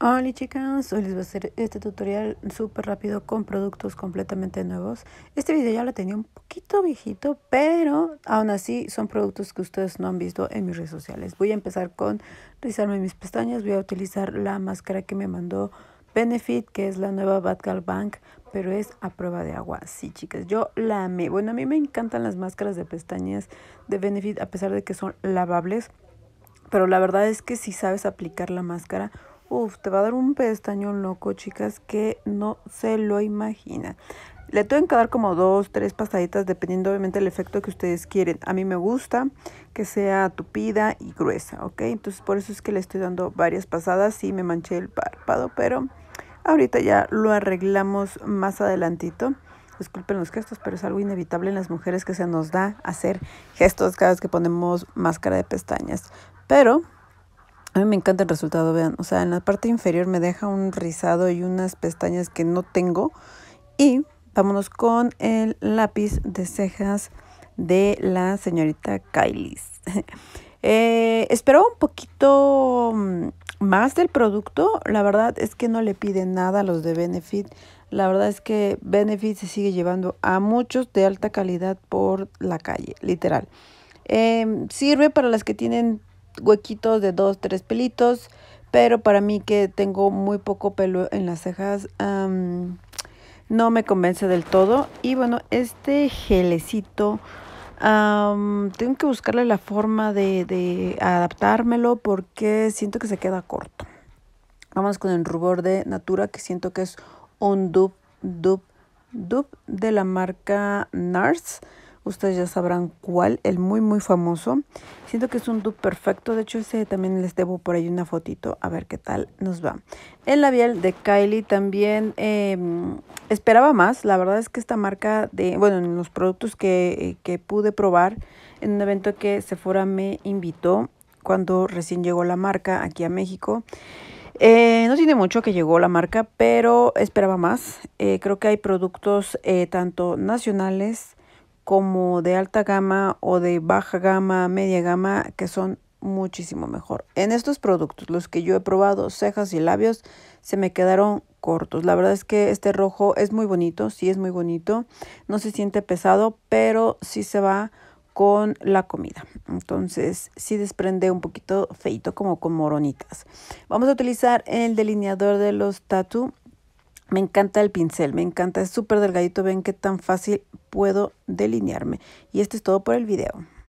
Hola chicas, hoy les voy a hacer este tutorial súper rápido con productos completamente nuevos. Este video ya lo tenía un poquito viejito, pero aún así son productos que ustedes no han visto en mis redes sociales. Voy a empezar con rizarme mis pestañas, voy a utilizar la máscara que me mandó Benefit, que es la nueva Batgirl Bank, pero es a prueba de agua. Sí chicas, yo la amé. Bueno, a mí me encantan las máscaras de pestañas de Benefit, a pesar de que son lavables, pero la verdad es que si sabes aplicar la máscara Uf, te va a dar un pestañón loco, chicas, que no se lo imagina. Le tengo que dar como dos, tres pasaditas, dependiendo obviamente del efecto que ustedes quieren. A mí me gusta que sea tupida y gruesa, ¿ok? Entonces por eso es que le estoy dando varias pasadas. y me manché el párpado, pero ahorita ya lo arreglamos más adelantito. Disculpen los gestos, pero es algo inevitable en las mujeres que se nos da hacer gestos cada vez que ponemos máscara de pestañas. Pero a mí me encanta el resultado, vean. O sea, en la parte inferior me deja un rizado y unas pestañas que no tengo. Y vámonos con el lápiz de cejas de la señorita Kylie. Eh, espero esperaba un poquito mm, más del producto. La verdad es que no le piden nada a los de Benefit. La verdad es que Benefit se sigue llevando a muchos de alta calidad por la calle, literal. Em, sirve para las que tienen huequitos de dos, tres pelitos, pero para mí que tengo muy poco pelo en las cejas, no me convence del todo. Y bueno, este gelecito, tengo que buscarle la forma de, de adaptármelo porque siento que se queda corto. Vamos con el rubor de Natura que siento que es un dup dup dup de la marca NARS. Ustedes ya sabrán cuál, el muy muy famoso. Siento que es un dupe perfecto, de hecho ese también les debo por ahí una fotito, a ver qué tal nos va. El labial de Kylie también em, esperaba más, la verdad es que esta marca, de bueno, en los productos eh, que, pude probar en un evento que Sephora me invitó cuando recién llegó la marca aquí a México. Eh, no tiene mucho que llegó la marca, pero esperaba más. Eh, creo que hay productos tanto nacionales como de alta gama o de baja gama, media gama, que son muchísimo mejor. En estos productos, los que yo he probado, cejas y labios, se me quedaron cortos. La verdad es que este rojo es muy bonito, sí es muy bonito, no se siente pesado, pero sí se va con la comida. Entonces, sí desprende un poquito feito, como con moronitas. Vamos a utilizar el delineador de los Tattoo. Me encanta el pincel, me encanta, es súper delgadito, ven qué tan fácil puedo delinearme. Y esto es todo por el video.